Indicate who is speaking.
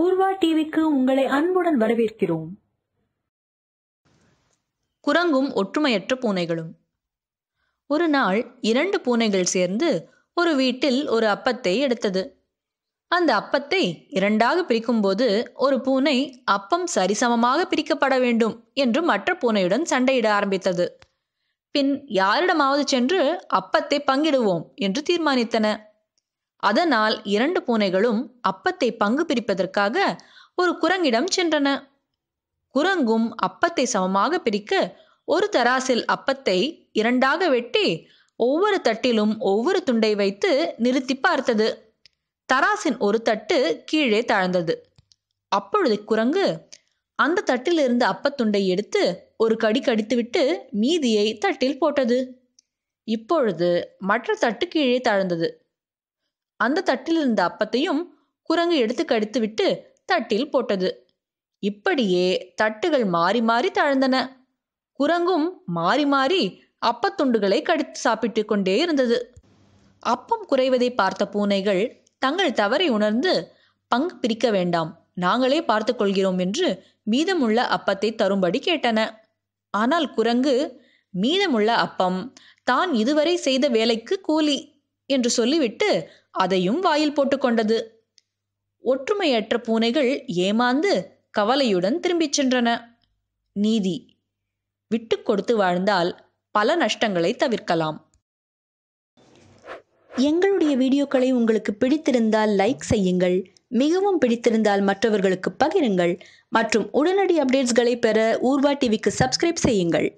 Speaker 1: ஊர்வா டிவிக்கு உங்களை அன்புடன் வரவேற்கிறோம் குரங்கும் ஒற்றுமையற்ற பூனைகளும் ஒரு நாள் இரண்டு பூனைகள் சேர்ந்து ஒரு வீட்டில் ஒரு அப்பத்தை எடுத்தது அந்த அப்பத்தை இரண்டாக பிரிக்கும்போது ஒரு பூனை அப்பம் சரிசமமாக பிரிக்கப்பட வேண்டும் என்று மற்ற பூனையுடன் சண்டையிட ஆரம்பித்தது பின் யாரிடமாவது சென்று அப்பத்தை பங்கிடுவோம் என்று தீர்மானித்தன அதனால் இரண்டு பூனைகளும் அப்பத்தை பங்கு பிரிப்பதற்காக ஒரு குரங்கிடம் சென்றன குரங்கும் அப்பத்தை சமமாக பிரிக்க ஒரு தராசில் அப்பத்தை இரண்டாக வெட்டி ஒவ்வொரு தட்டிலும் ஒவ்வொரு துண்டை வைத்து நிறுத்தி பார்த்தது தராசின் ஒரு தட்டு கீழே தாழ்ந்தது அப்பொழுது குரங்கு அந்த தட்டில் இருந்த அப்பத்துண்டை எடுத்து ஒரு கடி கடித்துவிட்டு மீதியை தட்டில் போட்டது இப்பொழுது மற்ற தட்டு கீழே தாழ்ந்தது அந்த தட்டில் இருந்த அப்பத்தையும் குரங்கு எடுத்து கடித்துவிட்டு தட்டில் போட்டது இப்படியே தட்டுகள் மாறி மாறி தாழ்ந்தன குரங்கும் மாறி மாறி அப்பத்துண்டுகளை கடித்து சாப்பிட்டு கொண்டே இருந்தது அப்பம் குறைவதை பார்த்த பூனைகள் தங்கள் தவறை உணர்ந்து பங்கு பிரிக்க வேண்டாம் நாங்களே பார்த்து கொள்கிறோம் என்று மீதமுள்ள அப்பத்தை தரும்படி கேட்டன ஆனால் குரங்கு மீதமுள்ள அப்பம் தான் இதுவரை செய்த வேலைக்கு கூலி என்று சொல்லிவிட்டு அதையும் வாயில் போட்டுக்கொண்டது ஒற்றுமையற்ற பூனைகள் ஏமாந்து கவலையுடன் திரும்பிச் சென்றன நீதி விட்டு கொடுத்து வாழ்ந்தால் பல நஷ்டங்களை தவிர்க்கலாம் எங்களுடைய வீடியோக்களை உங்களுக்கு பிடித்திருந்தால் லைக் செய்யுங்கள் மிகவும் பிடித்திருந்தால் மற்றவர்களுக்கு பகிருங்கள் மற்றும் உடனடி அப்டேட்ஸ்களை பெற ஊர்வா டிவிக்கு சப்ஸ்கிரைப் செய்யுங்கள்